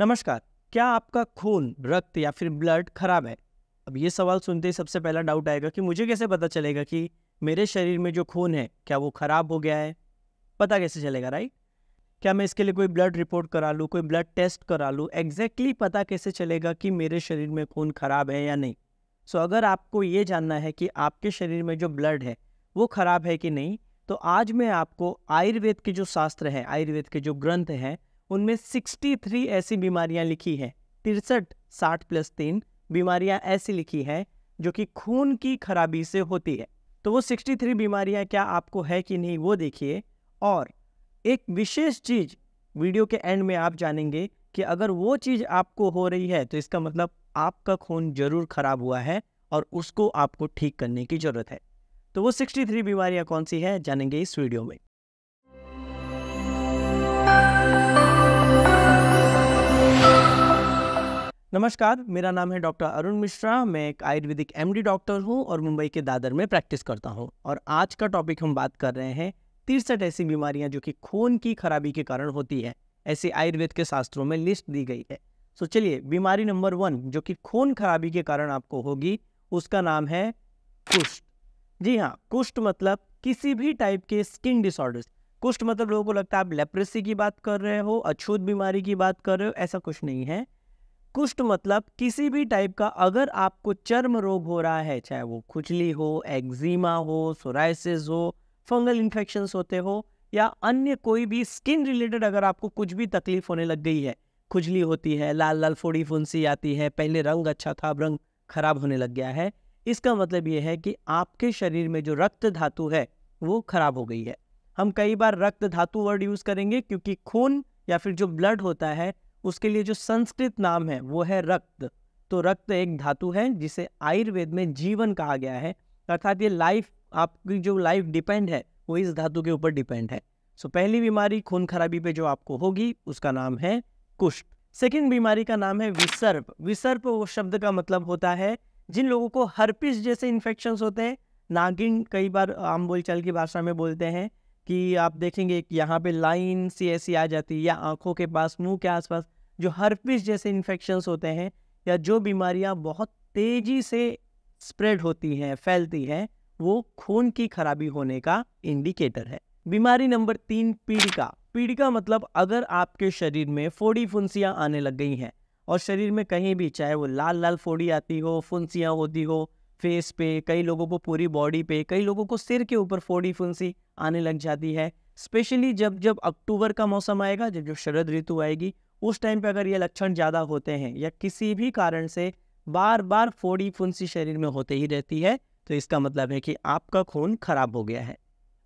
नमस्कार क्या आपका खून रक्त या फिर ब्लड खराब है अब ये सवाल सुनते ही सबसे पहला डाउट आएगा कि मुझे कैसे पता चलेगा कि मेरे शरीर में जो खून है क्या वो खराब हो गया है पता कैसे चलेगा राइट क्या मैं इसके लिए कोई ब्लड रिपोर्ट करा लूँ कोई ब्लड टेस्ट करा लूँ एग्जैक्टली पता कैसे चलेगा कि मेरे शरीर में खून खराब है या नहीं सो so, अगर आपको ये जानना है कि आपके शरीर में जो ब्लड है वो खराब है कि नहीं तो आज मैं आपको आयुर्वेद के जो शास्त्र हैं आयुर्वेद के जो ग्रंथ हैं उनमें 63 ऐसी बीमारियां लिखी हैं तिरसठ साठ प्लस तीन बीमारियां ऐसी लिखी हैं जो कि खून की खराबी से होती है तो वो 63 बीमारियां क्या आपको है कि नहीं वो देखिए और एक विशेष चीज़ वीडियो के एंड में आप जानेंगे कि अगर वो चीज़ आपको हो रही है तो इसका मतलब आपका खून जरूर खराब हुआ है और उसको आपको ठीक करने की ज़रूरत है तो वो 63 बीमारियां कौन सी है जानेंगे इस वीडियो में नमस्कार मेरा नाम है डॉक्टर अरुण मिश्रा मैं एक आयुर्वेदिक एमडी डॉक्टर हूं और मुंबई के दादर में प्रैक्टिस करता हूं और आज का टॉपिक हम बात कर रहे हैं तिरसठ ऐसी बीमारियां जो कि खून की खराबी के कारण होती है ऐसी आयुर्वेद के शास्त्रों में लिस्ट दी गई है सो चलिए बीमारी नंबर वन जो कि खून खराबी के कारण आपको होगी उसका नाम है कुष्ठ जी हाँ कुष्ठ मतलब किसी भी टाइप के स्किन डिसऑर्डर्स कुष्ठ मतलब लोगों को लगता है आप लेप्रेसी की बात कर रहे हो अछूत बीमारी की बात कर रहे हो ऐसा कुछ नहीं है कुष्ठ मतलब किसी भी टाइप का अगर आपको चर्म रोग हो रहा है चाहे वो खुजली हो एक्जिमा हो सोराइसिस हो फंगल इन्फेक्शन होते हो या अन्य कोई भी स्किन रिलेटेड अगर आपको कुछ भी तकलीफ होने लग गई है खुजली होती है लाल लाल फोड़ी फुंसी आती है पहले रंग अच्छा था अब रंग खराब होने लग गया है इसका मतलब ये है कि आपके शरीर में जो रक्त धातु है वो खराब हो गई है हम कई बार रक्त धातु वर्ड यूज़ करेंगे क्योंकि खून या फिर जो ब्लड होता है उसके लिए जो संस्कृत नाम है वो है रक्त तो रक्त एक धातु है जिसे आयुर्वेद में जीवन कहा गया है अर्थात ये लाइफ आपकी जो लाइफ डिपेंड है वो इस धातु के ऊपर डिपेंड है सो so, पहली बीमारी खून खराबी पे जो आपको होगी उसका नाम है कुष्ठ सेकेंड बीमारी का नाम है विसर्प विसर्प वो शब्द का मतलब होता है जिन लोगों को हर्पिस जैसे इन्फेक्शन होते हैं नागिन कई बार आम बोलचाल की भाषा में बोलते हैं कि आप देखेंगे कि यहाँ पे लाइन सी ऐसी आ जाती है या आंखों के पास मुंह के आसपास जो हर्पिस जैसे इन्फेक्शंस होते हैं या जो बीमारियां बहुत तेज़ी से स्प्रेड होती हैं फैलती हैं वो खून की खराबी होने का इंडिकेटर है बीमारी नंबर तीन पीड़िका पीड़िका मतलब अगर आपके शरीर में फोड़ी फुंसियाँ आने लग गई हैं और शरीर में कहीं भी चाहे वो लाल लाल फोड़ी आती हो फुंसियाँ होती हो फेस पे कई लोगों को पूरी बॉडी पे कई लोगों को सिर के ऊपर फोड़ी फुंसी आने लग जाती है स्पेशली जब जब अक्टूबर का मौसम आएगा जब जो शरद ऋतु आएगी उस टाइम पे अगर ये लक्षण ज़्यादा होते हैं या किसी भी कारण से बार बार फोड़ी फुंसी शरीर में होते ही रहती है तो इसका मतलब है कि आपका खून खराब हो गया है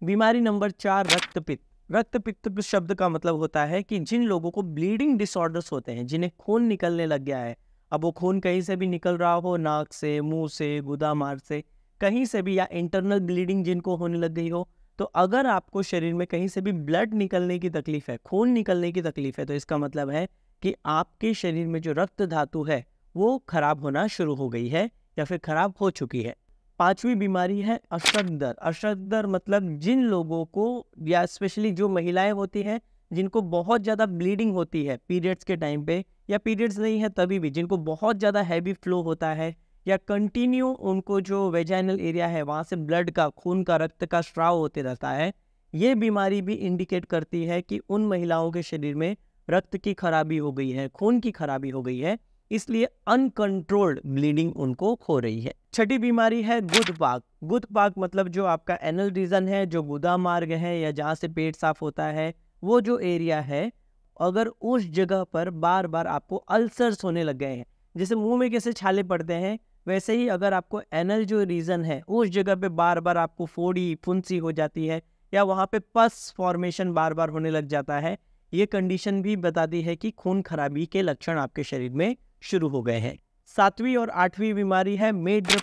बीमारी नंबर चार रक्तपित्त रक्तपित्त शब्द का मतलब होता है कि जिन लोगों को ब्लीडिंग डिसऑर्डर्स होते हैं जिन्हें खून निकलने लग गया है अब वो खून कहीं से भी निकल रहा हो नाक से मुंह से गुदा मार से कहीं से भी या इंटरनल ब्लीडिंग जिनको होने लग गई हो तो अगर आपको शरीर में कहीं से भी ब्लड निकलने की तकलीफ है खून निकलने की तकलीफ है तो इसका मतलब है कि आपके शरीर में जो रक्त धातु है वो खराब होना शुरू हो गई है या फिर खराब हो चुकी है पांचवी बीमारी है अशद दर अशद दर मतलब जिन लोगों को या स्पेशली जो महिलाएं होती हैं जिनको बहुत ज़्यादा ब्लीडिंग होती है पीरियड्स के टाइम पे या पीरियड्स नहीं है तभी भी जिनको बहुत ज़्यादा हैवी फ्लो होता है या कंटिन्यू उनको जो वेजाइनल एरिया है वहाँ से ब्लड का खून का रक्त का स्राव होते रहता है ये बीमारी भी इंडिकेट करती है कि उन महिलाओं के शरीर में रक्त की खराबी हो गई है खून की खराबी हो गई है इसलिए अनकंट्रोल्ड ब्लीडिंग उनको हो रही है छठी बीमारी है गुदपाक गुदपाक मतलब जो आपका एनल रीजन है जो गुदा मार्ग है या जहाँ से पेट साफ होता है वो जो एरिया है अगर उस जगह पर बार बार आपको अल्सर्स होने लग गए हैं जैसे मुंह में कैसे छाले पड़ते हैं वैसे ही अगर आपको एनल जो रीज़न है उस जगह पे बार बार आपको फोड़ी फुंसी हो जाती है या वहाँ पे पस फॉर्मेशन बार बार होने लग जाता है ये कंडीशन भी बताती है कि खून खराबी के लक्षण आपके शरीर में शुरू हो गए हैं सातवीं और आठवीं बीमारी है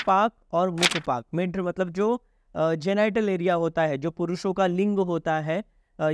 पाक और मुखपाक मेड्र मतलब जो जेनाइटल एरिया होता है जो पुरुषों का लिंग होता है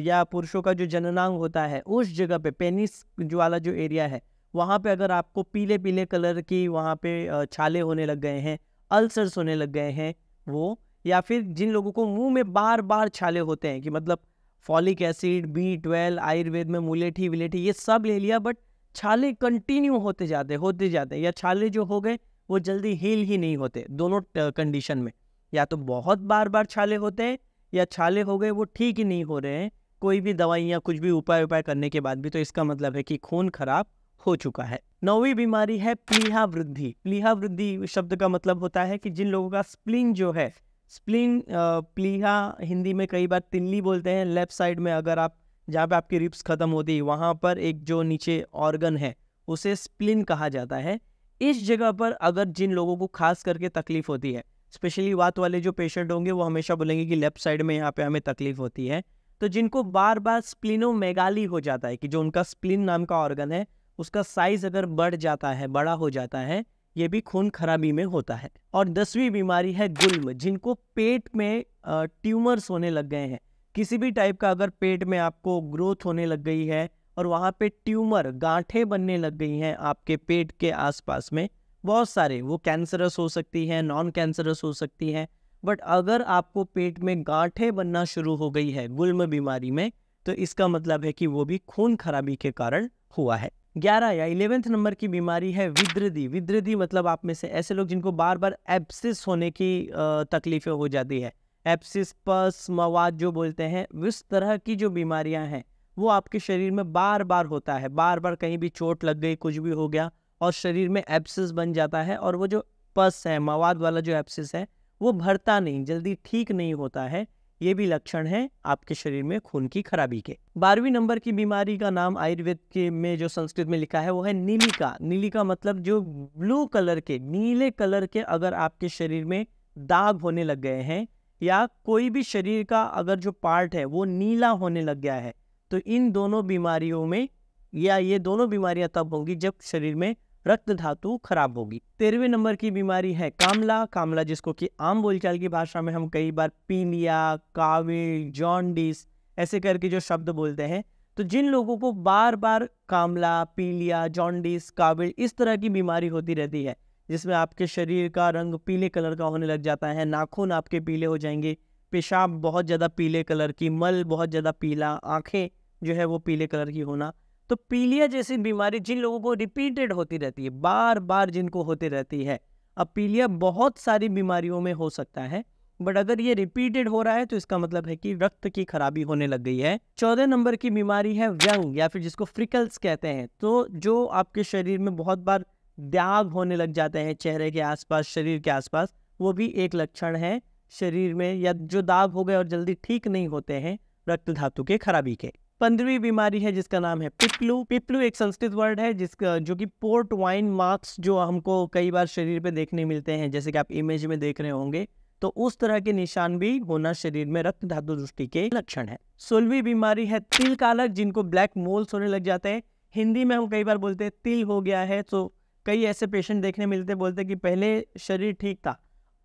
या पुरुषों का जो जननांग होता है उस जगह पे पेनिस वाला जो एरिया है वहाँ पे अगर आपको पीले पीले कलर की वहाँ पे छाले होने लग गए हैं अल्सर्स होने लग गए हैं वो या फिर जिन लोगों को मुंह में बार बार छाले होते हैं कि मतलब folic acid B twelve Ayurveda में मुलेठी विलेठी ये सब ले लिया बट छाले कंटिन्यू होते जाते होते जाते या छाले जो हो गए वो जल्दी हील ही नहीं होते दोनों कंडीशन में या तो बहुत बार बार छाले होते हैं या छाले हो गए वो ठीक ही नहीं हो रहे हैं कोई भी दवाई या कुछ भी उपाय उपाय करने के बाद भी तो इसका मतलब है कि खून खराब हो चुका है नौवीं बीमारी है प्लीहा वृद्धि प्लीहा वृद्धि शब्द का मतलब होता है कि जिन लोगों का स्प्लिन जो है स्प्लिन प्लीहा हिंदी में कई बार तिल्ली बोलते हैं लेफ्ट साइड में अगर आप जहाँ पे आपकी रिप्स ख़त्म होती है वहाँ पर एक जो नीचे ऑर्गन है उसे स्प्लिन कहा जाता है इस जगह पर अगर जिन लोगों को खास करके तकलीफ होती है स्पेशली वात वाले जो पेशेंट होंगे वो हमेशा बोलेंगे कि लेफ्ट साइड में यहाँ पे हमें तकलीफ होती है तो जिनको बार बार स्प्लिनोमेगाली हो जाता है कि जो उनका स्प्लिन नाम का ऑर्गन है उसका साइज अगर बढ़ जाता है बड़ा हो जाता है ये भी खून खराबी में होता है और दसवीं बीमारी है गुल्म जिनको पेट में ट्यूमर्स होने लग गए हैं किसी भी टाइप का अगर पेट में आपको ग्रोथ होने लग गई है और वहाँ पे ट्यूमर गांठें बनने लग गई हैं आपके पेट के आसपास में बहुत सारे वो कैंसरस हो सकती हैं नॉन कैंसरस हो सकती हैं बट अगर आपको पेट में गांठें बनना शुरू हो गई है गुल्म बीमारी में तो इसका मतलब है कि वो भी खून खराबी के कारण हुआ है ग्यारह या इलेवेंथ नंबर की बीमारी है विद्रदि विद्रदि मतलब आप में से ऐसे लोग जिनको बार बार एप्सिस होने की तकलीफें हो जाती है एप्सिस पस मवाद जो बोलते हैं उस तरह की जो बीमारियां हैं वो आपके शरीर में बार बार होता है बार बार कहीं भी चोट लग गई कुछ भी हो गया और शरीर में एप्सिस बन जाता है और वो जो पस है मवाद वाला जो एप्सिस है वो भरता नहीं जल्दी ठीक नहीं होता है ये भी लक्षण है आपके शरीर में खून की खराबी के बारहवीं नंबर की बीमारी का नाम आयुर्वेद के में जो संस्कृत में लिखा है वो है नीलिका नीलिका मतलब जो ब्लू कलर के नीले कलर के अगर आपके शरीर में दाग होने लग गए हैं या कोई भी शरीर का अगर जो पार्ट है वो नीला होने लग गया है तो इन दोनों बीमारियों में या ये दोनों बीमारियां तब होंगी जब शरीर में रक्त धातु खराब होगी तेरहवें नंबर की बीमारी है कामला कामला जिसको कि आम बोलचाल की भाषा में हम कई बार पीलिया काविल जॉन्डिस ऐसे करके जो शब्द बोलते हैं तो जिन लोगों को बार बार कामला पीलिया जॉन्डिस काविल इस तरह की बीमारी होती रहती है जिसमें आपके शरीर का रंग पीले कलर का होने लग जाता है नाखून आपके पीले हो जाएंगे पेशाब बहुत ज़्यादा पीले कलर की मल बहुत ज़्यादा पीला आँखें जो है वो पीले कलर की होना तो पीलिया जैसी बीमारी जिन लोगों को रिपीटेड होती रहती है बार बार जिनको होती रहती है अब पीलिया बहुत सारी बीमारियों में हो सकता है बट अगर ये रिपीटेड हो रहा है तो इसका मतलब है कि रक्त की खराबी होने लग गई है चौदह नंबर की बीमारी है व्यंग या फिर जिसको फ्रिकल्स कहते हैं तो जो आपके शरीर में बहुत बार दाग होने लग जाते हैं चेहरे के आसपास शरीर के आसपास वो भी एक लक्षण है शरीर में या जो दाग हो गए और जल्दी ठीक नहीं होते हैं रक्त धातु के खराबी के पंद्रवी बीमारी है जिसका नाम है पिपलू पिपलू एक संस्कृत वर्ड है जिसका जो कि पोर्ट वाइन मार्क्स जो हमको कई बार शरीर पे देखने मिलते हैं जैसे कि आप इमेज में देख रहे होंगे तो उस तरह के निशान भी होना शरीर में रक्त धातु दृष्टि के लक्षण है सोलहवीं बीमारी है तिल कालक जिनको ब्लैक मोल्स होने लग जाते हैं हिंदी में हम कई बार बोलते हैं तिल हो गया है तो कई ऐसे पेशेंट देखने मिलते बोलते कि पहले शरीर ठीक था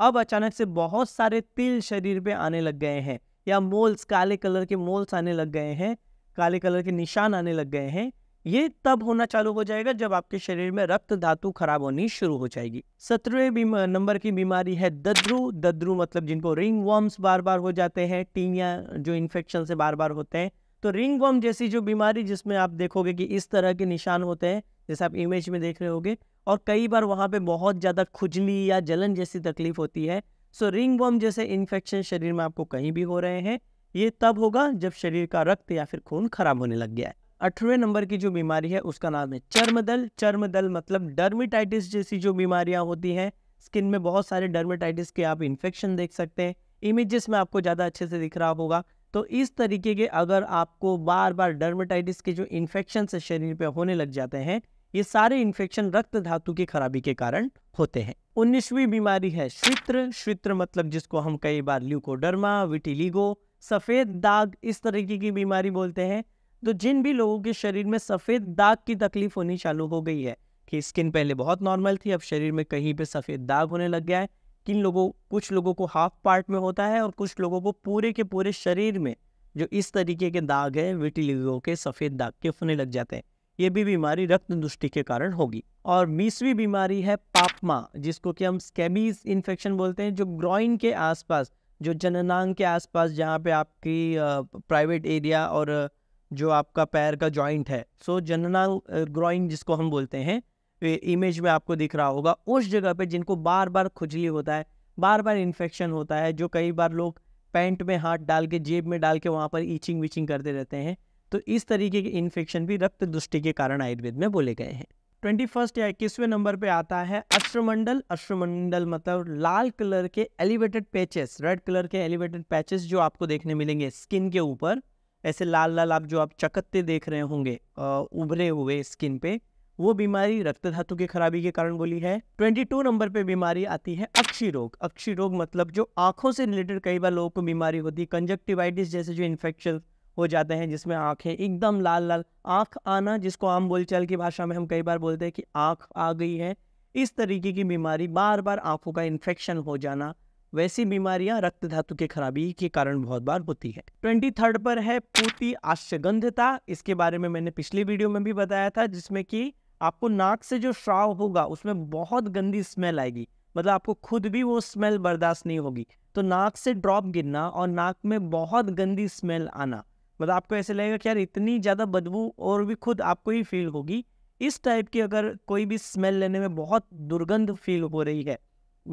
अब अचानक से बहुत सारे तिल शरीर पे आने लग गए हैं या मोल्स काले कलर के मोल्स आने लग गए हैं काले कलर के निशान आने लग गए हैं ये तब होना चालू हो जाएगा जब आपके शरीर में रक्त धातु खराब होनी शुरू हो जाएगी सत्रहवें नंबर की बीमारी है ददरु ददरु मतलब जिनको रिंग वॉर्म्स बार बार हो जाते हैं टीनिया जो इन्फेक्शन से बार बार होते हैं तो रिंग वॉर्म जैसी जो बीमारी जिसमें आप देखोगे कि इस तरह के निशान होते हैं जैसे आप इमेज में देख रहे होगे और कई बार वहाँ पे बहुत ज़्यादा खुजली या जलन जैसी तकलीफ होती है सो रिंग वॉर्म जैसे इन्फेक्शन शरीर में आपको कहीं भी हो रहे हैं ये तब होगा जब शरीर का रक्त या फिर खून खराब होने लग गया है अठारवे नंबर की जो बीमारी है उसका नाम है चर्मदल चर्मदल मतलब डर्मेटाइटिस जैसी जो बीमारियां होती हैं स्किन में बहुत सारे डर्मेटाइटिस के आप इन्फेक्शन देख सकते हैं इमेजेस में आपको ज़्यादा अच्छे से दिख रहा होगा तो इस तरीके के अगर आपको बार बार डर्मेटाइटिस के जो इन्फेक्शन शरीर पर होने लग जाते हैं ये सारे इन्फेक्शन रक्त धातु की खराबी के कारण होते हैं उन्नीसवीं बीमारी है श्वित्र श्वित्र मतलब जिसको हम कई बार ल्यूकोडर्मा विटिलीगो सफ़ेद दाग इस तरीके की बीमारी बोलते हैं तो जिन भी लोगों के शरीर में सफ़ेद दाग की तकलीफ होनी चालू हो गई है कि स्किन पहले बहुत नॉर्मल थी अब शरीर में कहीं पे सफ़ेद दाग होने लग गया है किन लोगों कुछ लोगों को हाफ पार्ट में होता है और कुछ लोगों को पूरे के पूरे शरीर में जो इस तरीके के दाग है विटिलिगो के सफ़ेद दाग के होने लग जाते हैं ये भी बीमारी रक्त दुष्टि के कारण होगी और बीसवीं बीमारी है पापमा जिसको कि हम स्केबीज इन्फेक्शन बोलते हैं जो ग्रॉइन के आसपास जो जननांग के आसपास जहाँ पे आपकी प्राइवेट एरिया और जो आपका पैर का जॉइंट है सो जननांग ग्रोइंग जिसको हम बोलते हैं इमेज में आपको दिख रहा होगा उस जगह पे जिनको बार बार खुजली होता है बार बार इन्फेक्शन होता है जो कई बार लोग पैंट में हाथ डाल के जेब में डाल के वहाँ पर ईचिंग विचिंग करते रहते हैं तो इस तरीके के इन्फेक्शन भी रक्त दुष्टि के कारण आयुर्वेद में बोले गए हैं ट्वेंटी फर्स्ट या इक्कीसवें नंबर पे आता है अश्रमंडल अश्रमंडल मतलब लाल कलर के एलिवेटेड पैचेस रेड कलर के एलिवेटेड पैचेस जो आपको देखने मिलेंगे स्किन के ऊपर ऐसे लाल लाल आप जो आप चकत्ते देख रहे होंगे उभरे हुए स्किन पे वो बीमारी रक्त धातु की खराबी के कारण बोली है 22 नंबर पे बीमारी आती है अक्षी रोग अक्षी रोग मतलब जो आंखों से रिलेटेड कई बार लोगों को बीमारी होती है कंजक्टिवाइटिस जैसे जो इन्फेक्शन हो जाते हैं जिसमें आँखें एकदम लाल लाल आँख आना जिसको आम बोलचाल की भाषा में हम कई बार बोलते हैं कि आँख आ गई है इस तरीके की बीमारी बार बार आँखों का इन्फेक्शन हो जाना वैसी बीमारियां रक्त धातु के खराबी के कारण बहुत बार होती है ट्वेंटी थर्ड पर है पूती आश्चगंधता इसके बारे में मैंने पिछली वीडियो में भी बताया था जिसमें कि आपको नाक से जो श्राव होगा उसमें बहुत गंदी स्मेल आएगी मतलब आपको खुद भी वो स्मेल बर्दाश्त नहीं होगी तो नाक से ड्रॉप गिरना और नाक में बहुत गंदी स्मेल आना मतलब आपको ऐसे लगेगा कि यार इतनी ज़्यादा बदबू और भी खुद आपको ही फील होगी इस टाइप की अगर कोई भी स्मेल लेने में बहुत दुर्गंध फील हो रही है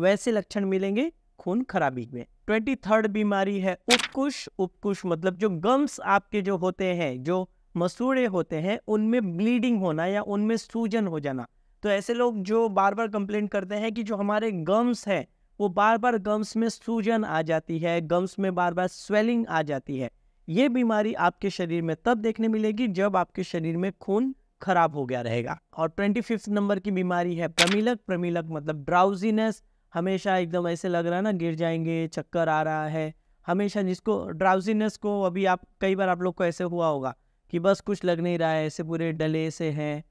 वैसे लक्षण मिलेंगे खून खराबी में ट्वेंटी थर्ड बीमारी है उपकुश उपकुश मतलब जो गम्स आपके जो होते हैं जो मसूड़े होते हैं उनमें ब्लीडिंग होना या उनमें सूजन हो जाना तो ऐसे लोग जो बार बार कंप्लेंट करते हैं कि जो हमारे गम्स हैं वो बार बार गम्स में सूजन आ जाती है गम्स में बार बार स्वेलिंग आ जाती है ये बीमारी आपके शरीर में तब देखने मिलेगी जब आपके शरीर में खून खराब हो गया रहेगा और ट्वेंटी फिफ्थ नंबर की बीमारी है प्रमिलक प्रमिलक मतलब ड्राउजीनेस हमेशा एकदम ऐसे लग रहा है ना गिर जाएंगे चक्कर आ रहा है हमेशा जिसको ड्राउजीनेस को अभी आप कई बार आप लोग को ऐसे हुआ होगा कि बस कुछ लग नहीं रहा है ऐसे पूरे डले से हैं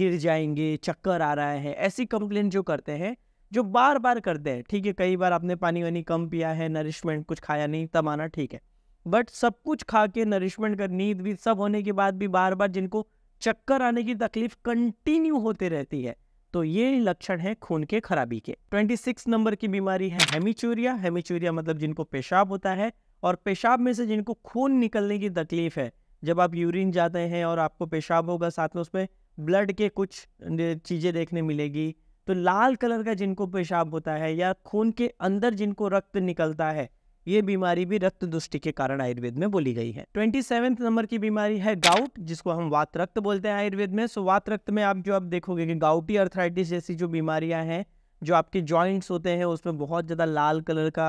गिर जाएंगे चक्कर आ रहा है ऐसी कंप्लेन जो करते हैं जो बार बार करते हैं ठीक है कई बार आपने पानी वानी कम पिया है नरिशमेंट कुछ खाया नहीं तब आना ठीक है बट सब कुछ खा के नरिशमेंट कर नींद भी सब होने के बाद भी बार बार जिनको चक्कर आने की तकलीफ कंटिन्यू होते रहती है तो ये लक्षण है खून के खराबी के 26 नंबर की बीमारी है हेमीचूरिया हेमीचूरिया मतलब जिनको पेशाब होता है और पेशाब में से जिनको खून निकलने की तकलीफ है जब आप यूरिन जाते हैं और आपको पेशाब होगा साथ में उसमें ब्लड के कुछ चीज़ें देखने मिलेगी तो लाल कलर का जिनको पेशाब होता है या खून के अंदर जिनको रक्त निकलता है ये बीमारी भी रक्त दुष्टि के कारण आयुर्वेद में बोली गई है ट्वेंटी नंबर की बीमारी है गाउट जिसको हम वात रक्त बोलते हैं आयुर्वेद में सो वात रक्त में आप जो आप देखोगे कि गाउटी अर्थराइटिस जैसी जो बीमारियां हैं जो आपके जॉइंट्स होते हैं उसमें बहुत ज़्यादा लाल कलर का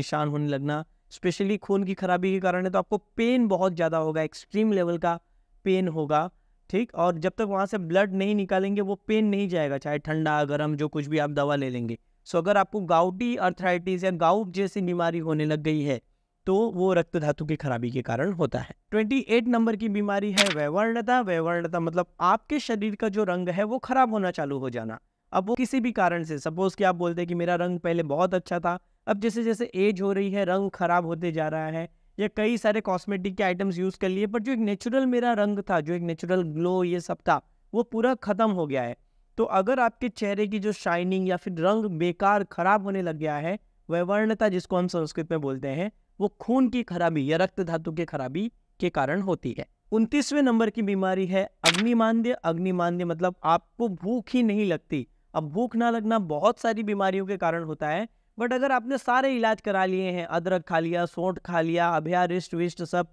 निशान होने लगना स्पेशली खून की खराबी के कारण है तो आपको पेन बहुत ज़्यादा होगा एक्सट्रीम लेवल का पेन होगा ठीक और जब तक वहाँ से ब्लड नहीं निकालेंगे वो पेन नहीं जाएगा चाहे ठंडा गर्म जो कुछ भी आप दवा ले लेंगे सो अगर आपको गाउटी अर्थराइटिस या गाउट जैसी बीमारी होने लग गई है तो वो रक्त धातु की खराबी के कारण होता है 28 नंबर की बीमारी है वैवर्णता वैवर्णता मतलब आपके शरीर का जो रंग है वो खराब होना चालू हो जाना अब वो किसी भी कारण से सपोज कि आप बोलते हैं कि मेरा रंग पहले बहुत अच्छा था अब जैसे जैसे एज हो रही है रंग खराब होते जा रहा है या कई सारे कॉस्मेटिक के आइटम्स यूज़ कर लिए पर जो एक नेचुरल मेरा रंग था जो एक नेचुरल ग्लो ये सब था वो पूरा ख़त्म हो गया है तो अगर आपके चेहरे की जो शाइनिंग या फिर रंग बेकार खराब होने लग गया है वैवर्णता जिसको हम संस्कृत में बोलते हैं वो खून की खराबी या रक्त धातु की खराबी के कारण होती है उनतीसवें नंबर की बीमारी है अग्निमान्य अग्निमान्य मतलब आपको भूख ही नहीं लगती अब भूख ना लगना बहुत सारी बीमारियों के कारण होता है बट अगर आपने सारे इलाज करा लिए हैं अदरक खा लिया सोंठ खा लिया अभ्यारिष्ट विष्ट सब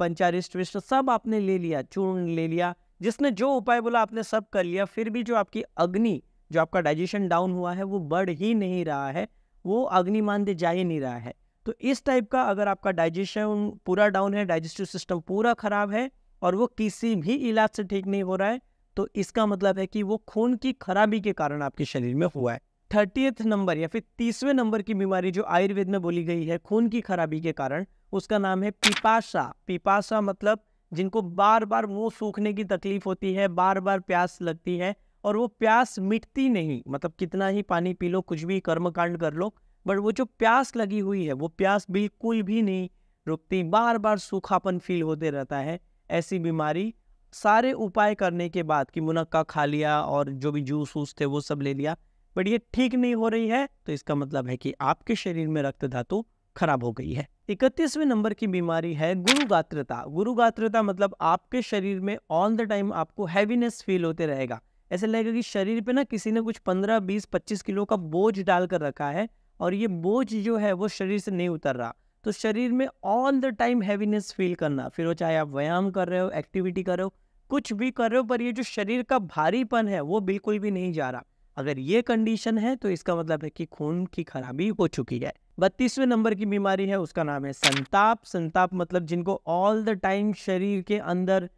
पंचारिष्ट विष्ट सब आपने ले लिया चूर्ण ले लिया जिसने जो उपाय बोला आपने सब कर लिया फिर भी जो आपकी अग्नि जो आपका डाइजेशन डाउन हुआ है वो बढ़ ही नहीं रहा है वो अग्निमान्य जा ही नहीं रहा है तो इस टाइप का अगर आपका डाइजेशन पूरा डाउन है डाइजेस्टिव सिस्टम पूरा खराब है और वो किसी भी इलाज से ठीक नहीं हो रहा है तो इसका मतलब है कि वो खून की खराबी के कारण आपके शरीर में हुआ है थर्टीथ नंबर या फिर तीसवें नंबर की बीमारी जो आयुर्वेद में बोली गई है खून की खराबी के कारण उसका नाम है पिपाशा पिपाशा मतलब जिनको बार बार मुंह सूखने की तकलीफ होती है बार बार प्यास लगती है और वो प्यास मिटती नहीं मतलब कितना ही पानी पी लो कुछ भी कर्म कांड कर लो बट वो जो प्यास लगी हुई है वो प्यास बिल्कुल भी नहीं रुकती बार बार सूखापन फील होते रहता है ऐसी बीमारी सारे उपाय करने के बाद कि मुनक्का खा लिया और जो भी जूस वूस थे वो सब ले लिया बट ये ठीक नहीं हो रही है तो इसका मतलब है कि आपके शरीर में रक्त धातु खराब हो गई है इकतीसवें नंबर की बीमारी है गुरुगात्रता गुरुगात्रता मतलब आपके शरीर में ऑल द टाइम आपको हैवीनेस फील होते रहेगा ऐसा लगेगा कि शरीर पे ना किसी ने कुछ 15, 20, 25 किलो का बोझ डाल कर रखा है और ये बोझ जो है वो शरीर से नहीं उतर रहा तो शरीर में all the time heaviness feel करना फिर वो चाहे आप व्यायाम कर रहे हो एक्टिविटी कर रहे हो कुछ भी कर रहे हो पर ये जो शरीर का भारीपन है वो बिल्कुल भी नहीं जा रहा अगर ये कंडीशन है तो इसका मतलब है कि खून की खराबी हो चुकी है बत्तीसवें नंबर की बीमारी है उसका नाम है संताप संताप मतलब जिनको ऑल द टाइम शरीर के अंदर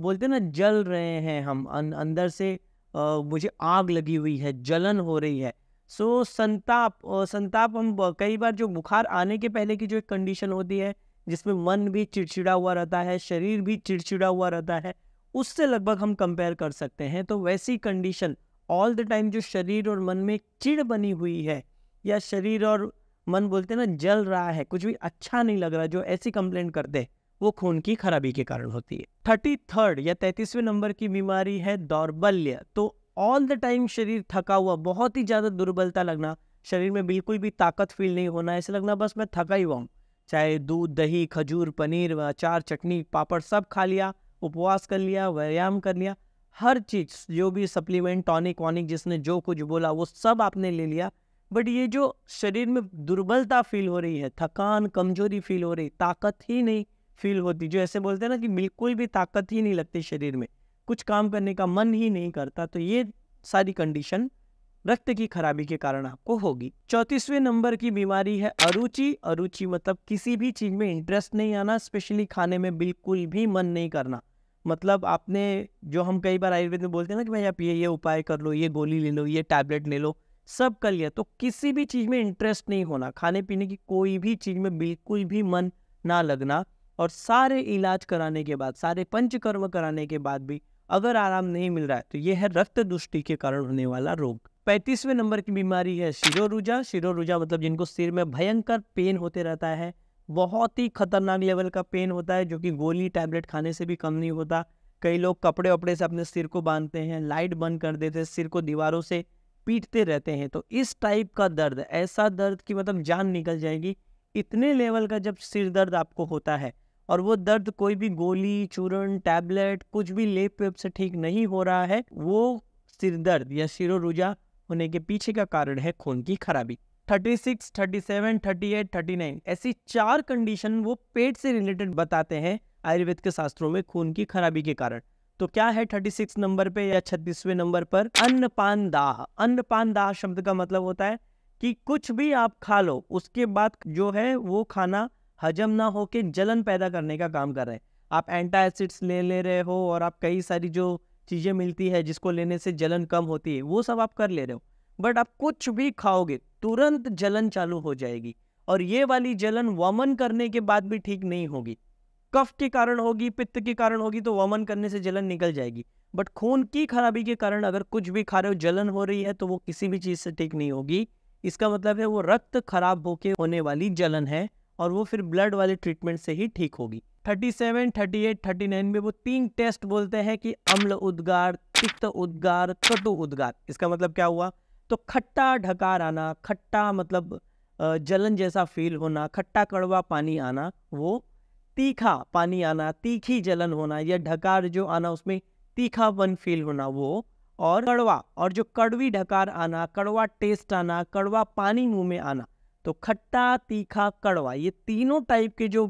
बोलते ना जल रहे हैं हम अंदर से मुझे आग लगी हुई है जलन हो रही है सो so, संताप संताप हम कई बार जो बुखार आने के पहले की जो एक कंडीशन होती है जिसमें मन भी चिड़चिड़ा हुआ रहता है शरीर भी चिड़चिड़ा हुआ रहता है उससे लगभग हम कंपेयर कर सकते हैं तो वैसी कंडीशन ऑल द टाइम जो शरीर और मन में चिड़ बनी हुई है या शरीर और मन बोलते हैं ना जल रहा है कुछ भी अच्छा नहीं लग रहा जो ऐसी कंप्लेंट करते हैं वो खून की खराबी के कारण होती है थर्टी थर्ड या तैतीसवें नंबर की बीमारी है दौर्बल्य तो ऑल द टाइम शरीर थका हुआ बहुत ही ज़्यादा दुर्बलता लगना शरीर में बिल्कुल भी ताकत फील नहीं होना ऐसे लगना बस मैं थका ही हुआ हूँ चाहे दूध दही खजूर पनीर अचार चटनी पापड़ सब खा लिया उपवास कर लिया व्यायाम कर लिया हर चीज़ जो भी सप्लीमेंट टॉनिक वॉनिक जिसने जो कुछ बोला वो सब आपने ले लिया बट ये जो शरीर में दुर्बलता फील हो रही है थकान कमजोरी फील हो रही ताकत ही नहीं फील होती जो ऐसे बोलते हैं ना कि बिल्कुल भी ताकत ही नहीं लगती शरीर में कुछ काम करने का मन ही नहीं करता तो ये सारी कंडीशन रक्त की खराबी के कारण आपको होगी चौतीसवें नंबर की बीमारी है अरुचि अरुचि मतलब किसी भी चीज़ में इंटरेस्ट नहीं आना स्पेशली खाने में बिल्कुल भी मन नहीं करना मतलब आपने जो हम कई बार आयुर्वेद में बोलते हैं ना कि भाई आप ये ये उपाय कर लो ये गोली ले लो ये टैबलेट ले लो सब कर लिया तो किसी भी चीज़ में इंटरेस्ट नहीं होना खाने पीने की कोई भी चीज़ में बिल्कुल भी मन ना लगना और सारे इलाज कराने के बाद सारे पंचकर्म कराने के बाद भी अगर आराम नहीं मिल रहा है तो ये है रक्त दुष्टि के कारण होने वाला रोग पैंतीसवें नंबर की बीमारी है शिरोरुजा शिरोरुजा मतलब जिनको सिर में भयंकर पेन होते रहता है बहुत ही खतरनाक लेवल का पेन होता है जो कि गोली टैबलेट खाने से भी कम नहीं होता कई लोग कपड़े वपड़े से अपने सिर को बांधते हैं लाइट बंद कर देते हैं सिर को दीवारों से पीटते रहते हैं तो इस टाइप का दर्द ऐसा दर्द कि मतलब जान निकल जाएगी इतने लेवल का जब सिर दर्द आपको होता है और वो दर्द कोई भी गोली चूरण टैबलेट कुछ भी लेप वेप से ठीक नहीं हो रहा है वो सिर दर्द या सिरोजा होने के पीछे का कारण है खून की खराबी thirty thirty six seven thirty eight thirty nine ऐसी चार कंडीशन वो पेट से रिलेटेड बताते हैं आयुर्वेद के शास्त्रों में खून की खराबी के कारण तो क्या है थर्टी सिक्स नंबर पे या छत्तीसवें नंबर पर अन्नपान दाह अन्नपान दाह शब्द का मतलब होता है कि कुछ भी आप खा लो उसके बाद जो है वो खाना हजम ना होके जलन पैदा करने का काम कर रहे हैं आप एंटा एसिड्स ले ले रहे हो और आप कई सारी जो चीज़ें मिलती है जिसको लेने से जलन कम होती है वो सब आप कर ले रहे हो बट आप कुछ भी खाओगे तुरंत जलन चालू हो जाएगी और ये वाली जलन वमन करने के बाद भी ठीक नहीं होगी कफ के कारण होगी पित्त के कारण होगी तो वमन करने से जलन निकल जाएगी बट खून की खराबी के कारण अगर कुछ भी खा रहे हो जलन हो रही है तो वो किसी भी चीज़ से ठीक नहीं होगी इसका मतलब है वो रक्त खराब होके होने वाली जलन है और वो फिर ब्लड वाले ट्रीटमेंट से ही ठीक होगी 37, 38, 39 में वो तीन टेस्ट बोलते हैं कि अम्ल उद्गार तिक्त उद्गार कटु उद्गार इसका मतलब क्या हुआ तो खट्टा ढकार आना खट्टा मतलब जलन जैसा फील होना खट्टा कड़वा पानी आना वो तीखा पानी आना तीखी जलन होना या ढकार जो आना उसमें वन फील होना वो और कड़वा और जो कड़वी ढकार आना कड़वा टेस्ट आना कड़वा पानी मुंह में आना तो खट्टा तीखा कड़वा ये तीनों टाइप के जो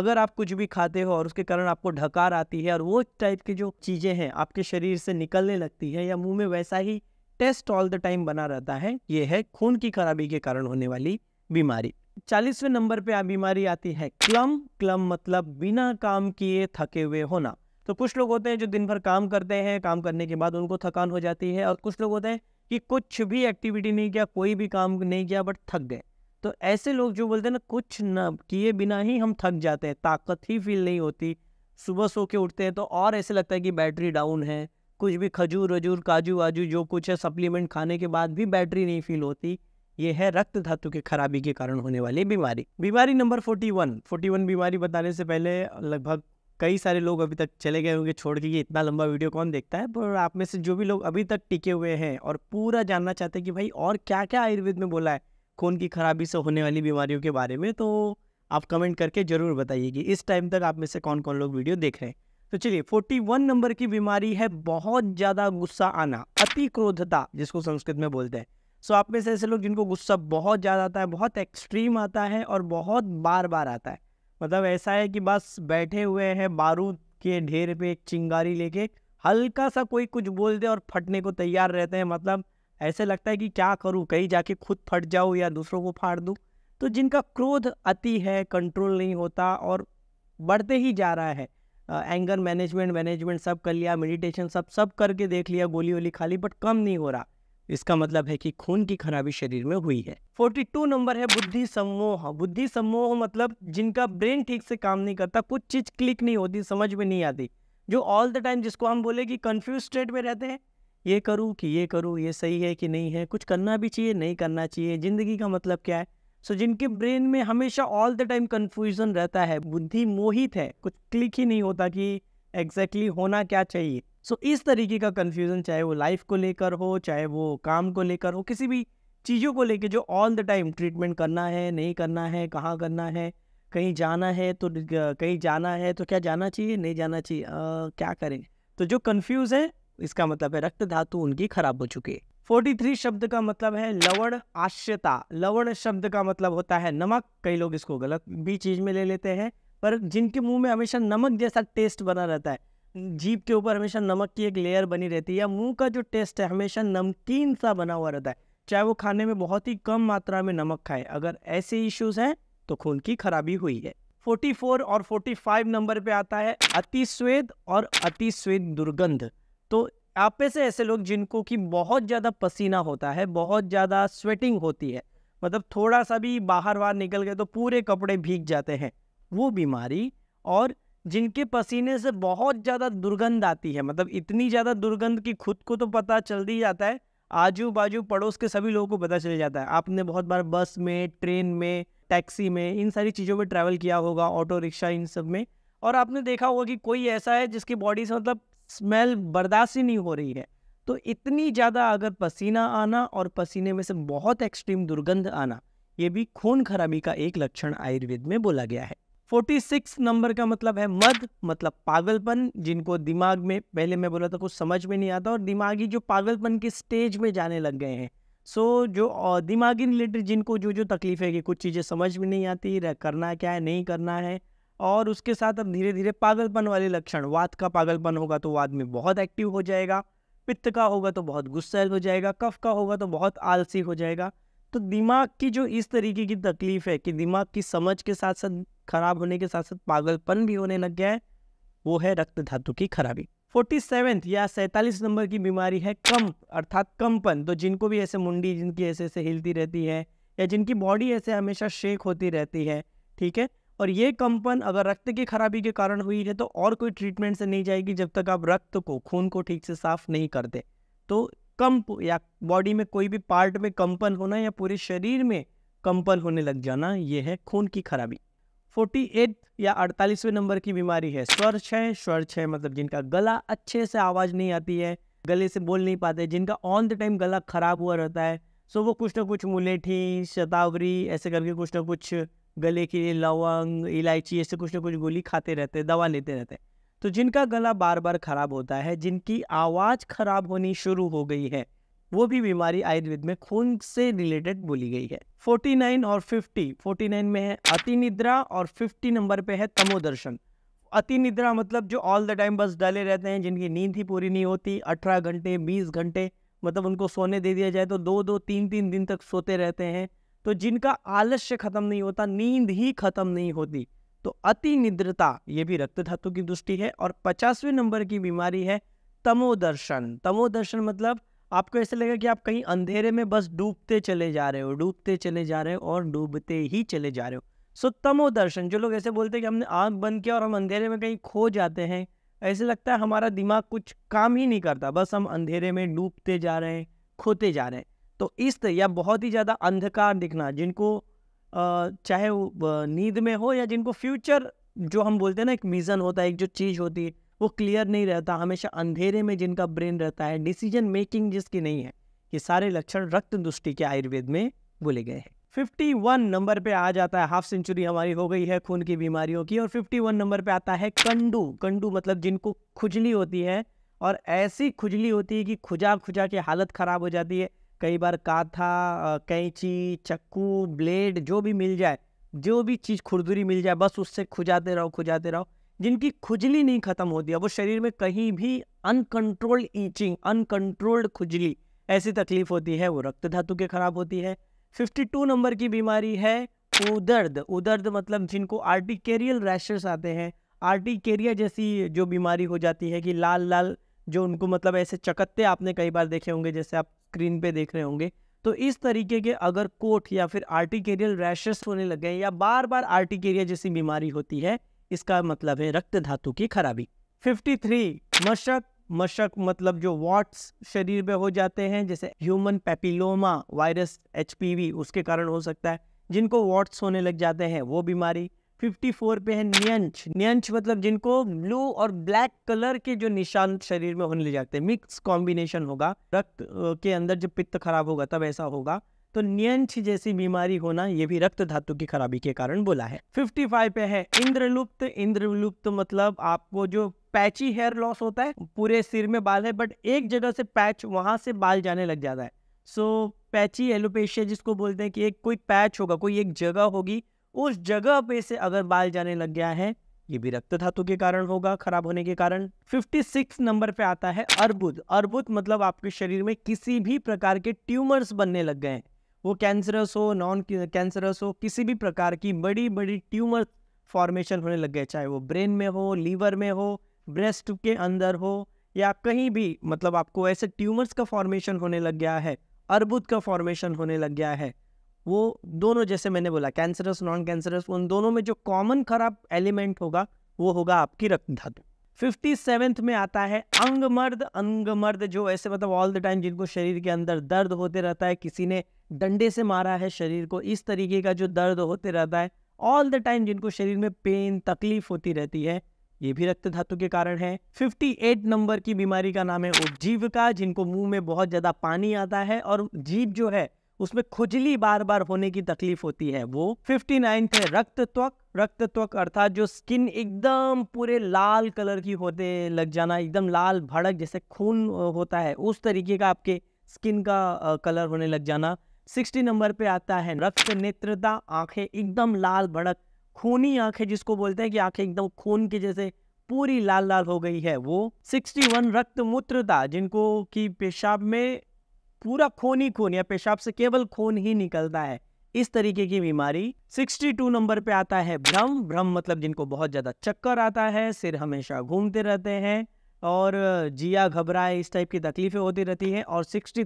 अगर आप कुछ भी खाते हो और उसके कारण आपको ढकार आती है और वो टाइप की जो चीज़ें हैं आपके शरीर से निकलने लगती है या मुंह में वैसा ही टेस्ट ऑल द टाइम बना रहता है ये है खून की खराबी के कारण होने वाली बीमारी चालीसवें नंबर पे आ बीमारी आती है क्लम क्लम मतलब बिना काम किए थके हुए होना तो कुछ लोग होते हैं जो दिन भर काम करते हैं काम करने के बाद उनको थकान हो जाती है और कुछ लोग होते हैं कि कुछ भी एक्टिविटी नहीं किया कोई भी काम नहीं किया बट थक गए तो ऐसे लोग जो बोलते हैं ना कुछ न किए बिना ही हम थक जाते हैं ताकत ही फील नहीं होती सुबह सो के उठते हैं तो और ऐसे लगता है कि बैटरी डाउन है कुछ भी खजूर वजूर काजू वाजू जो कुछ है सप्लीमेंट खाने के बाद भी बैटरी नहीं फील होती ये है रक्त धातु के खराबी के कारण होने वाली बीमारी बीमारी नंबर 41 41 बीमारी बताने से पहले लगभग कई सारे लोग अभी तक चले गए होंगे छोड़ के ये इतना लंबा वीडियो कौन देखता है पर आप में से जो भी लोग अभी तक टिके हुए हैं और पूरा जानना चाहते हैं कि भाई और क्या क्या आयुर्वेद में बोला है खून की खराबी से होने वाली बीमारियों के बारे में तो आप कमेंट करके ज़रूर बताइए कि इस टाइम तक आप में से कौन कौन लोग वीडियो देख रहे हैं तो चलिए 41 नंबर की बीमारी है बहुत ज़्यादा गुस्सा आना अति क्रोधता जिसको संस्कृत में बोलते हैं सो आप में से ऐसे लोग जिनको गुस्सा बहुत ज़्यादा आता है बहुत एक्सट्रीम आता है और बहुत बार बार आता है मतलब ऐसा है कि बस बैठे हुए हैं बारूद के ढेर पे एक चिंगारी लेके हल्का सा कोई कुछ बोल दे और फटने को तैयार रहते हैं मतलब ऐसे लगता है कि क्या करूँ कहीं जाके खुद फट जाऊँ या दूसरों को फाड़ दूँ तो जिनका क्रोध अति है कंट्रोल नहीं होता और बढ़ते ही जा रहा है एंगर मैनेजमेंट मैनेजमेंट सब कर लिया मेडिटेशन सब सब करके देख लिया गोली वोली खाली बट कम नहीं हो रहा इसका मतलब है कि खून की खराबी शरीर में हुई है 42 नंबर है बुद्धि सम्मोह बुद्धि सम्मोह मतलब जिनका ब्रेन ठीक से काम नहीं करता कुछ चीज़ क्लिक नहीं होती समझ में नहीं आती जो ऑल द टाइम जिसको हम बोले कि कन्फ्यूज स्टेट में रहते हैं ये करूँ कि ये करूँ ये सही है कि नहीं है कुछ करना भी चाहिए नहीं करना चाहिए ज़िंदगी का मतलब क्या है सो so, जिनके ब्रेन में हमेशा ऑल द टाइम कन्फ्यूजन रहता है बुद्धि मोहित है कुछ क्लिक ही नहीं होता कि एग्जैक्टली exactly होना क्या चाहिए सो so, इस तरीके का कन्फ्यूजन चाहे वो लाइफ को लेकर हो चाहे वो काम को लेकर हो किसी भी चीज़ों को लेकर जो ऑल द टाइम ट्रीटमेंट करना है नहीं करना है कहाँ करना है कहीं जाना है तो कहीं जाना है तो क्या जाना चाहिए नहीं जाना चाहिए क्या करें तो जो कन्फ्यूज़ है इसका मतलब है रक्त धातु उनकी खराब हो चुकी है 43 शब्द का मतलब है लवण आश्यता लवण शब्द का मतलब होता है नमक कई लोग इसको गलत भी चीज में ले लेते हैं पर जिनके मुंह में हमेशा नमक जैसा टेस्ट बना रहता है जीप के ऊपर हमेशा नमक की एक लेयर बनी रहती है या मुंह का जो टेस्ट है हमेशा नमकीन सा बना हुआ रहता है चाहे वो खाने में बहुत ही कम मात्रा में नमक खाए अगर ऐसे इश्यूज हैं तो खून की खराबी हुई है 44 और 45 नंबर पे आता है अति और अतिश्वेद दुर्गंध तो आप में से ऐसे लोग जिनको कि बहुत ज़्यादा पसीना होता है बहुत ज़्यादा स्वेटिंग होती है मतलब थोड़ा सा भी बाहर बाहर निकल गए तो पूरे कपड़े भीग जाते हैं वो बीमारी और जिनके पसीने से बहुत ज़्यादा दुर्गंध आती है मतलब इतनी ज़्यादा दुर्गंध कि खुद को तो पता चल ही जाता है आजू बाजू पड़ोस के सभी लोगों को पता चल जाता है आपने बहुत बार बस में ट्रेन में टैक्सी में इन सारी चीज़ों में ट्रैवल किया होगा ऑटो रिक्शा इन सब में और आपने देखा होगा कि कोई ऐसा है जिसकी बॉडी से मतलब स्मेल बर्दाश्त ही नहीं हो रही है तो इतनी ज़्यादा अगर पसीना आना और पसीने में से बहुत एक्सट्रीम दुर्गंध आना ये भी खून खराबी का एक लक्षण आयुर्वेद में बोला गया है 46 नंबर का मतलब है मद मतलब पागलपन जिनको दिमाग में पहले मैं बोला था कुछ समझ में नहीं आता और दिमागी जो पागलपन के स्टेज में जाने लग गए हैं सो so, जो दिमागी रिलेटेड जिनको जो जो तकलीफ है कि कुछ चीज़ें समझ में नहीं आती करना क्या है नहीं करना है और उसके साथ अब धीरे धीरे पागलपन वाले लक्षण वाद का पागलपन होगा तो वाद में बहुत एक्टिव हो जाएगा पित्त का होगा तो बहुत गुस्सैल हो जाएगा कफ का होगा तो बहुत आलसी हो जाएगा तो दिमाग की जो इस तरीके की तकलीफ है कि दिमाग की समझ के साथ साथ खराब होने के साथ साथ पागलपन भी होने लग गया है वो है रक्त धातु की खराबी फोर्टी सेवेंथ या सैंतालीस नंबर की बीमारी है कम अर्थात कंपन तो जिनको भी ऐसे मुंडी जिनकी ऐसे ऐसे हिलती रहती है या जिनकी बॉडी ऐसे हमेशा शेक होती रहती है ठीक है और ये कंपन अगर रक्त की खराबी के कारण हुई है तो और कोई ट्रीटमेंट से नहीं जाएगी जब तक आप रक्त को खून को ठीक से साफ नहीं करते तो कंप या बॉडी में कोई भी पार्ट में कंपन होना या पूरे शरीर में कंपन होने लग जाना ये है खून की खराबी फोर्टी एट या अड़तालीसवें नंबर की बीमारी है स्वर छय स्वर छय मतलब जिनका गला अच्छे से आवाज़ नहीं आती है गले से बोल नहीं पाते जिनका ऑन द टाइम गला खराब हुआ रहता है सो वो कुछ ना कुछ मुलेठी शतावरी ऐसे करके कुछ ना कुछ गले के लिए लवंग इलायची ऐसे कुछ ना कुछ गोली खाते रहते हैं दवा लेते रहते हैं तो जिनका गला बार बार खराब होता है जिनकी आवाज़ खराब होनी शुरू हो गई है वो भी बीमारी आयुर्वेद में खून से रिलेटेड बोली गई है 49 और 50 49 में है अति निद्रा और 50 नंबर पे है तमोदर्शन अति निद्रा मतलब जो ऑल द टाइम बस डाले रहते हैं जिनकी नींद ही पूरी नहीं होती 18 घंटे 20 घंटे मतलब उनको सोने दे दिया जाए तो दो दो तीन तीन दिन तक सोते रहते हैं तो जिनका आलस्य खत्म नहीं होता नींद ही खत्म नहीं होती तो अति निद्रता ये भी रक्त धातु की दृष्टि है और पचासवें नंबर की बीमारी है तमोदर्शन तमोदर्शन मतलब आपको ऐसे लगेगा कि आप कहीं अंधेरे में बस डूबते चले जा रहे हो डूबते चले जा रहे हो और डूबते ही चले जा रहे हो सो तमोदर्शन जो लोग ऐसे बोलते हैं कि हमने आँख बंद किया और हम अंधेरे में कहीं खो जाते हैं ऐसे लगता है हमारा दिमाग कुछ काम ही नहीं करता बस हम अंधेरे में डूबते जा रहे हैं खोते जा रहे हैं तो इस या बहुत ही ज़्यादा अंधकार दिखना जिनको चाहे वो नींद में हो या जिनको फ्यूचर जो हम बोलते हैं ना एक विज़न होता है एक जो चीज़ होती है वो क्लियर नहीं रहता हमेशा अंधेरे में जिनका ब्रेन रहता है डिसीजन मेकिंग जिसकी नहीं है ये सारे लक्षण रक्त दुष्टि के आयुर्वेद में बोले गए हैं 51 नंबर पे आ जाता है हाफ सेंचुरी हमारी हो गई है खून की बीमारियों की और 51 नंबर पे आता है कंडू कंडू मतलब जिनको खुजली होती है और ऐसी खुजली होती है कि खुजा खुजा की हालत खराब हो जाती है कई बार काथा कैंची चक्कू ब्लेड जो भी मिल जाए जो भी चीज़ खुरदुरी मिल जाए बस उससे खुजाते रहो खुजाते रहो जिनकी खुजली नहीं ख़त्म होती है वो शरीर में कहीं भी अनकंट्रोल्ड ईचिंग अनकंट्रोल्ड खुजली ऐसी तकलीफ होती है वो रक्त धातु के खराब होती है 52 नंबर की बीमारी है उदर्द उदर्द मतलब जिनको आर्टिकेरियल रैशेस आते हैं आर्टिकेरिया जैसी जो बीमारी हो जाती है कि लाल लाल जो उनको मतलब ऐसे चकत्ते आपने कई बार देखे होंगे जैसे आप स्क्रीन पे देख रहे होंगे तो इस तरीके के अगर कोट या फिर आर्टिकेरियल रैशेस होने लग गए या बार बार आर्टिकेरिया जैसी बीमारी होती है इसका मतलब है रक्त धातु की खराबी 53 मशक मशक मतलब जो वॉट्स शरीर में हो जाते हैं जैसे ह्यूमन पेपिलोमा वायरस एच उसके कारण हो सकता है जिनको वॉट्स होने लग जाते हैं वो बीमारी 54 पे है नियंच नियंच मतलब जिनको ब्लू और ब्लैक कलर के जो निशान शरीर में होने ले जाते हैं मिक्स कॉम्बिनेशन होगा रक्त के अंदर जब पित्त खराब होगा तब ऐसा होगा तो नियंच जैसी बीमारी होना ये भी रक्त धातु की खराबी के कारण बोला है 55 पे है इंद्रलुप्त इंद्रलुप्त मतलब आपको जो पैची हेयर लॉस होता है पूरे सिर में बाल है बट एक जगह से पैच वहां से बाल जाने लग जाता है सो so, पैची एलोपेशिया जिसको बोलते हैं कि एक कोई पैच होगा कोई एक जगह होगी उस जगह पे से अगर बाल जाने लग गया है ये भी रक्त धातु के कारण होगा खराब होने के कारण 56 नंबर पे आता है अर्बुद अर्बुद मतलब आपके शरीर में किसी भी प्रकार के ट्यूमर्स बनने लग गए हैं वो कैंसरस हो नॉन कैंसरस हो किसी भी प्रकार की बड़ी बड़ी ट्यूमर फॉर्मेशन होने लग गए चाहे वो ब्रेन में हो लीवर में हो ब्रेस्ट के अंदर हो या कहीं भी मतलब आपको ऐसे ट्यूमर्स का फॉर्मेशन होने लग गया है अर्बुद का फॉर्मेशन होने लग गया है वो दोनों जैसे मैंने बोला कैंसरस नॉन कैंसरस उन दोनों में जो कॉमन खराब एलिमेंट होगा वो होगा आपकी रक्त धातु फिफ्टी सेवेंथ में आता है अंगमर्द अंगमर्द जो ऐसे मतलब ऑल द टाइम जिनको शरीर के अंदर दर्द होते रहता है किसी ने डंडे से मारा है शरीर को इस तरीके का जो दर्द होते रहता है ऑल द टाइम जिनको शरीर में पेन तकलीफ होती रहती है ये भी रक्त धातु के कारण है 58 नंबर की बीमारी का नाम है का जिनको मुंह में बहुत ज़्यादा पानी आता है और जीभ जो है उसमें खुजली बार बार होने की तकलीफ होती है वो फिफ्टी नाइन्थ है रक्त त्वक रक्त त्वक अर्थात जो स्किन एकदम पूरे लाल कलर की होते लग जाना एकदम लाल भड़क जैसे खून होता है उस तरीके का आपके स्किन का कलर होने लग जाना सिक्सटी नंबर पे आता है रक्त नेत्रता आंखें एकदम लाल भड़क खूनी आंखें जिसको बोलते हैं कि आंखें एकदम खून के जैसे पूरी लाल लाल हो गई है वो सिक्सटी वन रक्त मूत्रता जिनको कि पेशाब में पूरा खून ही खून या पेशाब से केवल खून ही निकलता है इस तरीके की बीमारी 62 नंबर पे आता है भ्रम भ्रम मतलब जिनको बहुत ज़्यादा चक्कर आता है सिर हमेशा घूमते रहते हैं और जिया घबराए इस टाइप की तकलीफें होती रहती हैं और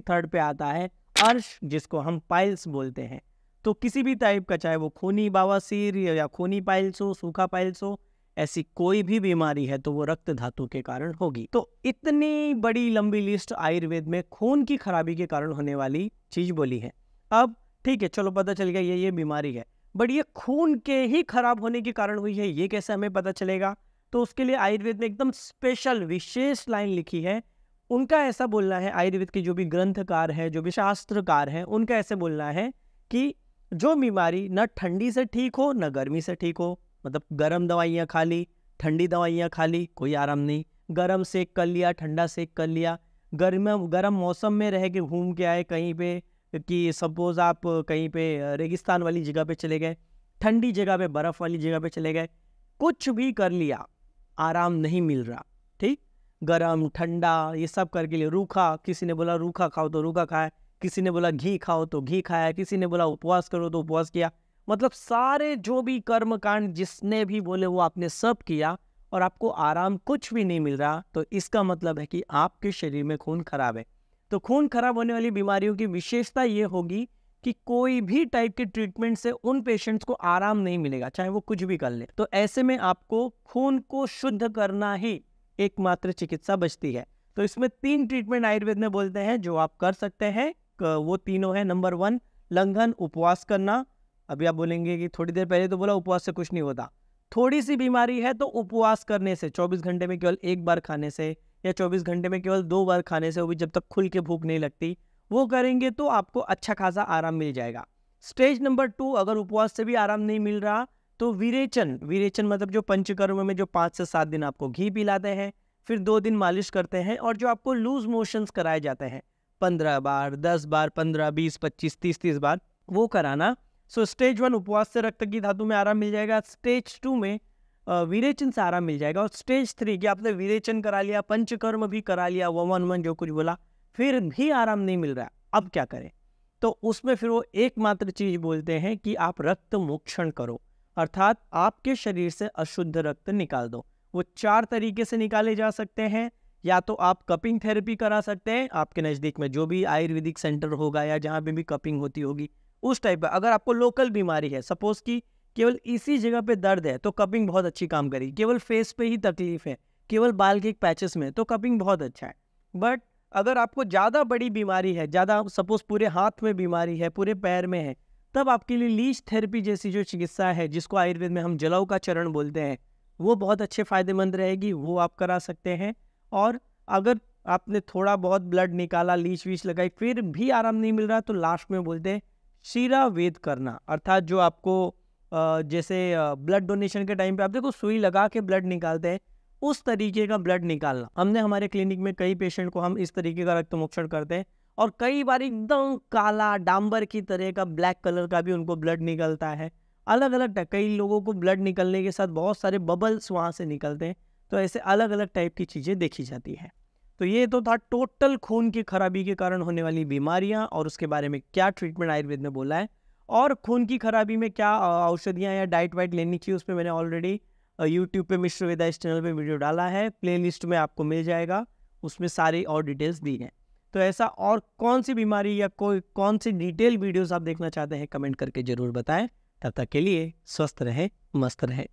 थर्ड पे आता है अर्श जिसको हम पाइल्स बोलते हैं तो किसी भी टाइप का चाहे वो खूनी बावासीर या खूनी पाइल्स हो सूखा पाइल्स हो ऐसी कोई भी बीमारी है तो वो रक्त धातु के कारण होगी तो इतनी बड़ी लंबी लिस्ट आयुर्वेद में खून की खराबी के कारण होने वाली चीज बोली है अब ठीक है चलो पता चल गया ये ये बीमारी है बट ये खून के ही खराब होने के कारण हुई है ये कैसे हमें पता चलेगा तो उसके लिए आयुर्वेद में एकदम स्पेशल विशेष लाइन लिखी है उनका ऐसा बोलना है आयुर्वेद के जो भी ग्रंथकार है जो भी शास्त्रकार है उनका ऐसे बोलना है कि जो बीमारी न ठंडी से ठीक हो न गर्मी से ठीक हो मतलब गर्म दवाइयाँ खा ली ठंडी दवाइयाँ खा ली कोई आराम नहीं गर्म सेक कर लिया ठंडा सेक कर लिया गर्म गर्म मौसम में रह के घूम के आए कहीं पे कि सपोज़ आप कहीं पे रेगिस्तान वाली जगह पे चले गए ठंडी जगह पे बर्फ़ वाली जगह पे चले गए कुछ भी कर लिया आराम नहीं मिल रहा ठीक गर्म ठंडा ये सब करके लिए रूखा किसी ने बोला रूखा खाओ तो रूखा खाया किसी ने बोला घी खाओ तो घी खाया किसी ने बोला उपवास करो तो उपवास किया मतलब सारे जो भी कर्म कांड जिसने भी बोले वो आपने सब किया और आपको आराम कुछ भी नहीं मिल रहा तो इसका मतलब है कि आपके शरीर में खून खराब है तो खून खराब होने वाली बीमारियों की विशेषता ये होगी कि कोई भी टाइप के ट्रीटमेंट से उन पेशेंट्स को आराम नहीं मिलेगा चाहे वो कुछ भी कर ले तो ऐसे में आपको खून को शुद्ध करना ही एकमात्र चिकित्सा बचती है तो इसमें तीन ट्रीटमेंट आयुर्वेद में बोलते हैं जो आप कर सकते हैं वो तीनों है नंबर वन लंघन उपवास करना अभी आप बोलेंगे कि थोड़ी देर पहले तो बोला उपवास से कुछ नहीं होता थोड़ी सी बीमारी है तो उपवास करने से 24 घंटे में केवल एक बार खाने से या 24 घंटे में केवल दो बार खाने से वो भी जब तक खुल के भूख नहीं लगती वो करेंगे तो आपको अच्छा खासा आराम मिल जाएगा स्टेज नंबर टू अगर उपवास से भी आराम नहीं मिल रहा तो विरेचन विरेचन मतलब जो पंचकर्म में जो पाँच से सात दिन आपको घी पिलाते हैं फिर दो दिन मालिश करते हैं और जो आपको लूज मोशंस कराए जाते हैं पंद्रह बार दस बार पंद्रह बीस पच्चीस तीस तीस बार वो कराना सो स्टेज वन उपवास से रक्त की धातु में आराम मिल जाएगा स्टेज टू में विरेचन से आराम मिल जाएगा और स्टेज थ्री की आपने विरेचन करा लिया पंचकर्म भी करा लिया वमन वन जो कुछ बोला फिर भी आराम नहीं मिल रहा अब क्या करें तो उसमें फिर वो एकमात्र चीज बोलते हैं कि आप रक्त मोक्षण करो अर्थात आपके शरीर से अशुद्ध रक्त निकाल दो वो चार तरीके से निकाले जा सकते हैं या तो आप कपिंग थेरेपी करा सकते हैं आपके नज़दीक में जो भी आयुर्वेदिक सेंटर होगा या जहाँ पे भी कपिंग होती होगी उस टाइप का अगर आपको लोकल बीमारी है सपोज कि केवल इसी जगह पे दर्द है तो कपिंग बहुत अच्छी काम करेगी केवल फेस पे ही तकलीफ है केवल बाल के पैचेस में तो कपिंग बहुत अच्छा है बट अगर आपको ज़्यादा बड़ी बीमारी है ज़्यादा सपोज पूरे हाथ में बीमारी है पूरे पैर में है तब आपके लिए लीच थेरेपी जैसी जो चिकित्सा है जिसको आयुर्वेद में हम जलाऊ का चरण बोलते हैं वो बहुत अच्छे फ़ायदेमंद रहेगी वो आप करा सकते हैं और अगर आपने थोड़ा बहुत ब्लड निकाला लीच वीच लगाई फिर भी आराम नहीं मिल रहा तो लास्ट में बोलते हैं शीरा वेद करना अर्थात जो आपको जैसे ब्लड डोनेशन के टाइम पे आप देखो सुई लगा के ब्लड निकालते हैं उस तरीके का ब्लड निकालना हमने हमारे क्लिनिक में कई पेशेंट को हम इस तरीके का रक्तमोक्षण करते हैं और कई बार एकदम काला डांबर की तरह का ब्लैक कलर का भी उनको ब्लड निकलता है अलग अलग कई लोगों को ब्लड निकलने के साथ बहुत सारे बबल्स वहाँ से निकलते हैं तो ऐसे अलग अलग टाइप की चीज़ें देखी जाती हैं तो ये तो था टोटल खून की खराबी के कारण होने वाली बीमारियां और उसके बारे में क्या ट्रीटमेंट आयुर्वेद ने बोला है और खून की खराबी में क्या औषधियाँ या डाइट वाइट लेनी चाहिए उस पर मैंने ऑलरेडी यूट्यूब पे मिश्र वेदा इस चैनल पे वीडियो डाला है प्ले में आपको मिल जाएगा उसमें सारी और डिटेल्स दी हैं तो ऐसा और कौन सी बीमारी या कोई कौन सी डिटेल वीडियोस आप देखना चाहते हैं कमेंट करके ज़रूर बताएं तब तक के लिए स्वस्थ रहें मस्त रहें